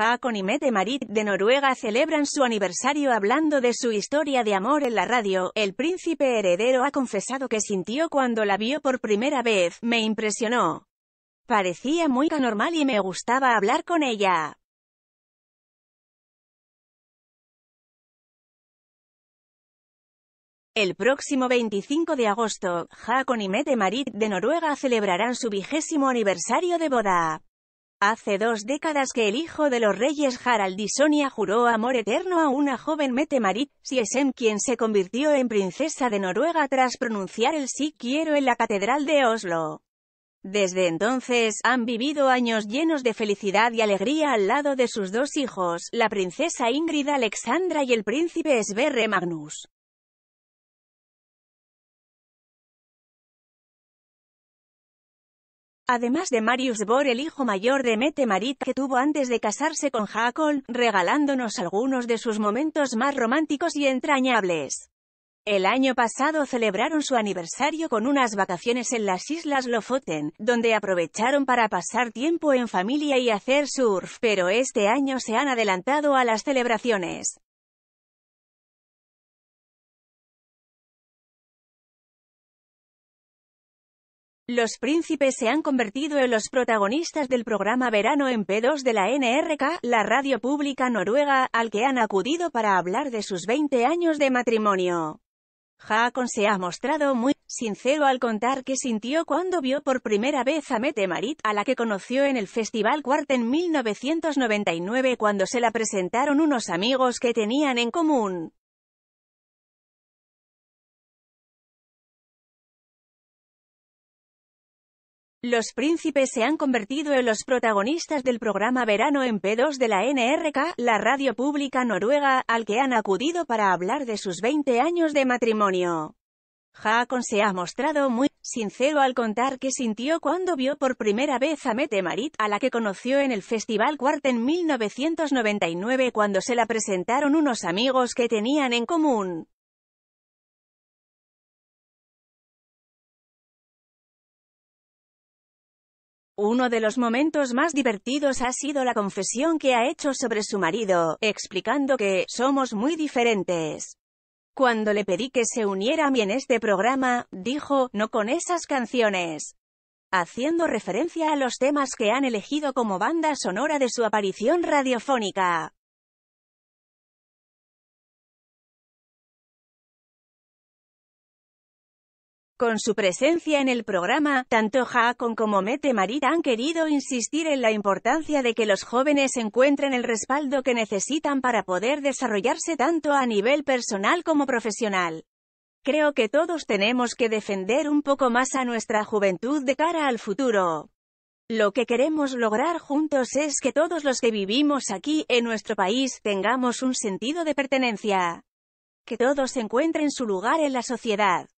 Haakon y Mette Marit de Noruega celebran su aniversario hablando de su historia de amor en la radio. El príncipe heredero ha confesado que sintió cuando la vio por primera vez, me impresionó. Parecía muy anormal y me gustaba hablar con ella. El próximo 25 de agosto, Haakon y Mette Marit de Noruega celebrarán su vigésimo aniversario de boda. Hace dos décadas que el hijo de los reyes Harald y Sonia juró amor eterno a una joven Mette Marit quien se convirtió en princesa de Noruega tras pronunciar el sí quiero en la catedral de Oslo. Desde entonces, han vivido años llenos de felicidad y alegría al lado de sus dos hijos, la princesa Ingrid Alexandra y el príncipe Sverre Magnus. Además de Marius Bor, el hijo mayor de Mette Marit que tuvo antes de casarse con Jacob, regalándonos algunos de sus momentos más románticos y entrañables. El año pasado celebraron su aniversario con unas vacaciones en las Islas Lofoten, donde aprovecharon para pasar tiempo en familia y hacer surf, pero este año se han adelantado a las celebraciones. Los príncipes se han convertido en los protagonistas del programa Verano en P2 de la NRK, la radio pública noruega, al que han acudido para hablar de sus 20 años de matrimonio. Haakon se ha mostrado muy sincero al contar que sintió cuando vio por primera vez a Mete Marit, a la que conoció en el Festival Quart en 1999 cuando se la presentaron unos amigos que tenían en común. Los príncipes se han convertido en los protagonistas del programa Verano en P2 de la NRK, la radio pública noruega, al que han acudido para hablar de sus 20 años de matrimonio. Haakon se ha mostrado muy sincero al contar que sintió cuando vio por primera vez a Mette Marit, a la que conoció en el Festival Quart en 1999 cuando se la presentaron unos amigos que tenían en común. Uno de los momentos más divertidos ha sido la confesión que ha hecho sobre su marido, explicando que «somos muy diferentes». Cuando le pedí que se uniera a mí en este programa, dijo, no con esas canciones. Haciendo referencia a los temas que han elegido como banda sonora de su aparición radiofónica. Con su presencia en el programa, tanto Jaacon como Mete Marit han querido insistir en la importancia de que los jóvenes encuentren el respaldo que necesitan para poder desarrollarse tanto a nivel personal como profesional. Creo que todos tenemos que defender un poco más a nuestra juventud de cara al futuro. Lo que queremos lograr juntos es que todos los que vivimos aquí, en nuestro país, tengamos un sentido de pertenencia. Que todos encuentren su lugar en la sociedad.